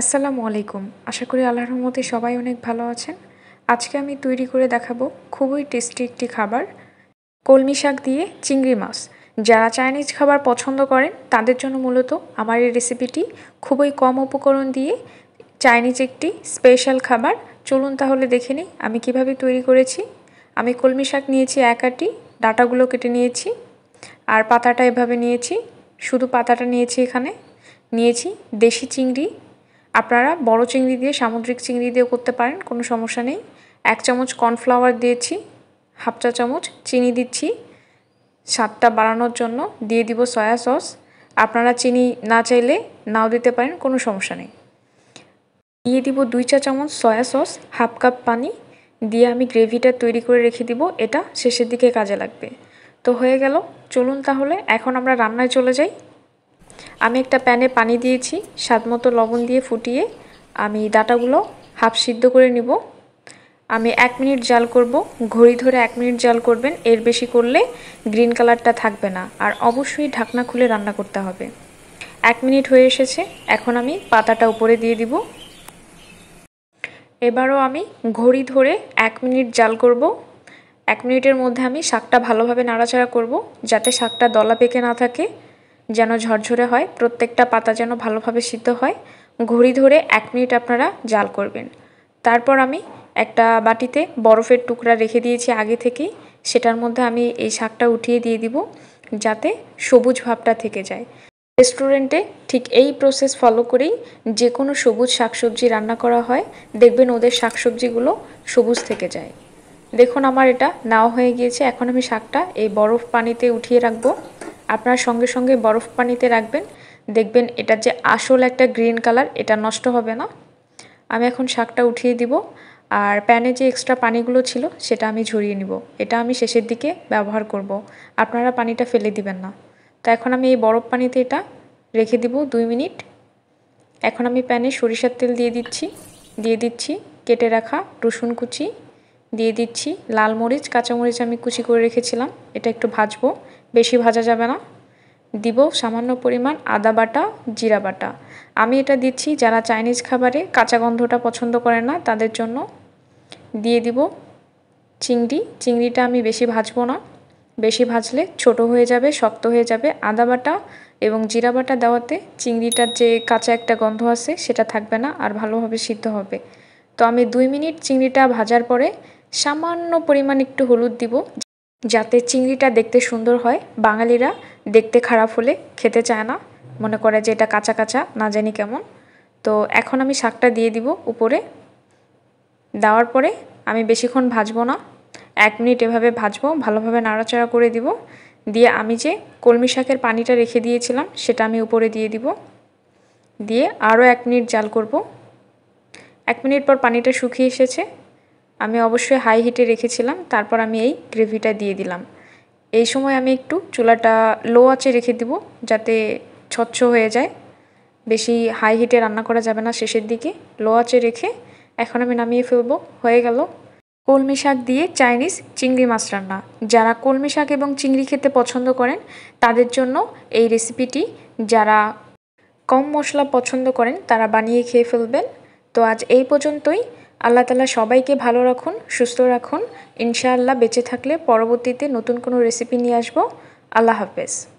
আসসালামু আলাইকুম আশা করি আল্লাহর রহমতে সবাই অনেক ভালো আছেন আজকে আমি তৈরি করে দেখাবো খুবই টেস্টি একটি খাবার কলমি শাক দিয়ে চিংড়ি মাছ যারা চাইনিজ খাবার পছন্দ করেন তাদের জন্য মূলত আমার এই রেসিপিটি খুবই কম উপকরণ দিয়ে চাইনিজ একটি স্পেশাল খাবার চলুন তাহলে দেখে নিই আমি কিভাবে তৈরি করেছি আমি কলমি শাক নিয়েছি এক আটি ডাটাগুলো কেটে নিয়েছি আর পাতাটা এভাবে নিয়েছি শুধু পাতাটা নিয়েছি এখানে নিয়েছি দেশি চিংড়ি আপনারা বড় চিংড়ি দিয়ে সামুদ্রিক চিংড়ি দিয়েও করতে পারেন কোনো সমস্যা নেই এক চামচ কর্নফ্লাওয়ার দিয়েছি হাফ চা চামচ চিনি দিচ্ছি স্বাদটা বাড়ানোর জন্য দিয়ে দিব সয়া সস আপনারা চিনি না চাইলে নাও দিতে পারেন কোনো সমস্যা নেই দিয়ে দিব দুই চা চামচ সয়া সস হাফ কাপ পানি দিয়ে আমি গ্রেভিটা তৈরি করে রেখে দিব এটা শেষের দিকে কাজে লাগবে তো হয়ে গেল চলুন তাহলে এখন আমরা রান্নায় চলে যাই আমি একটা প্যানে পানি দিয়েছি স্বাদ মতো লবণ দিয়ে ফুটিয়ে আমি ডাটাগুলো হাফ সিদ্ধ করে নিব আমি এক মিনিট জাল করব ঘড়ি ধরে এক মিনিট জাল করবেন এর বেশি করলে গ্রিন কালারটা থাকবে না আর অবশ্যই ঢাকনা খুলে রান্না করতে হবে এক মিনিট হয়ে এসেছে এখন আমি পাতাটা উপরে দিয়ে দিব এবারও আমি ঘড়ি ধরে এক মিনিট জাল করব এক মিনিটের মধ্যে আমি শাকটা ভালোভাবে নাড়াচাড়া করব যাতে শাকটা দলা পেকে না থাকে যেন ঝরঝরে হয় প্রত্যেকটা পাতা যেন ভালোভাবে সিদ্ধ হয় ঘড়ি ধরে এক মিনিট আপনারা জাল করবেন তারপর আমি একটা বাটিতে বরফের টুকরা রেখে দিয়েছি আগে থেকেই সেটার মধ্যে আমি এই শাকটা উঠিয়ে দিয়ে দিব যাতে সবুজ ভাবটা থেকে যায় রেস্টুরেন্টে ঠিক এই প্রসেস ফলো করেই যে কোনো সবুজ শাকসবজি রান্না করা হয় দেখবেন ওদের শাকসবজিগুলো সবুজ থেকে যায় দেখুন আমার এটা নাও হয়ে গিয়েছে এখন আমি শাকটা এই বরফ পানিতে উঠিয়ে রাখবো আপনার সঙ্গে সঙ্গে বরফ পানিতে রাখবেন দেখবেন এটা যে আসল একটা গ্রিন কালার এটা নষ্ট হবে না আমি এখন শাকটা উঠিয়ে দিব আর প্যানে যে এক্সট্রা পানিগুলো ছিল সেটা আমি ঝরিয়ে নিব এটা আমি শেষের দিকে ব্যবহার করব। আপনারা পানিটা ফেলে দিবেন না তো এখন আমি এই বরফ পানিতে এটা রেখে দিব দুই মিনিট এখন আমি প্যানে সরিষার তেল দিয়ে দিচ্ছি দিয়ে দিচ্ছি কেটে রাখা রসুন কুচি দিয়ে দিচ্ছি লাল মরিচ কাঁচামরিচ আমি কুচি করে রেখেছিলাম এটা একটু ভাজবো বেশি ভাজা যাবে না দিব সামান্য পরিমাণ আদা বাটা জিরা বাটা আমি এটা দিচ্ছি যারা চাইনিজ খাবারে কাঁচা গন্ধটা পছন্দ করে না তাদের জন্য দিয়ে দিব চিংড়ি চিংড়িটা আমি বেশি ভাজবো না বেশি ভাজলে ছোট হয়ে যাবে শক্ত হয়ে যাবে আদা বাটা এবং জিরা বাটা দেওয়াতে চিংড়িটার যে কাঁচা একটা গন্ধ আছে সেটা থাকবে না আর ভালোভাবে সিদ্ধ হবে তো আমি দুই মিনিট চিংড়িটা ভাজার পরে সামান্য পরিমাণ একটু হলুদ দিব যাতে চিংড়িটা দেখতে সুন্দর হয় বাঙালিরা দেখতে খারাপ হলে খেতে চায় না মনে করে যে এটা কাঁচা কাঁচা না জানি কেমন তো এখন আমি শাকটা দিয়ে দিব উপরে দেওয়ার পরে আমি বেশিক্ষণ ভাজবো না এক মিনিট এভাবে ভাজবো ভালোভাবে নাড়াচাড়া করে দিব দিয়ে আমি যে কলমি শাকের পানিটা রেখে দিয়েছিলাম সেটা আমি উপরে দিয়ে দিব দিয়ে আরও এক মিনিট জাল করব এক মিনিট পর পানিটা শুকিয়ে এসেছে আমি অবশ্যই হাই হিটে রেখেছিলাম তারপর আমি এই গ্রেভিটা দিয়ে দিলাম এই সময় আমি একটু চুলাটা লো আঁচে রেখে দিব যাতে স্বচ্ছ হয়ে যায় বেশি হাই হিটে রান্না করা যাবে না শেষের দিকে লো আঁচে রেখে এখন আমি নামিয়ে ফেলবো হয়ে গেল কলমি শাক দিয়ে চাইনিজ চিংড়ি মাছ রান্না যারা কলমি শাক এবং চিংড়ি খেতে পছন্দ করেন তাদের জন্য এই রেসিপিটি যারা কম মশলা পছন্দ করেন তারা বানিয়ে খেয়ে ফেলবেন তো আজ এই পর্যন্তই আল্লাহ তালা সবাইকে ভালো রাখুন সুস্থ রাখুন ইনশাআল্লাহ বেঁচে থাকলে পরবর্তীতে নতুন কোনো রেসিপি নিয়ে আসবো আল্লাহ হাফেজ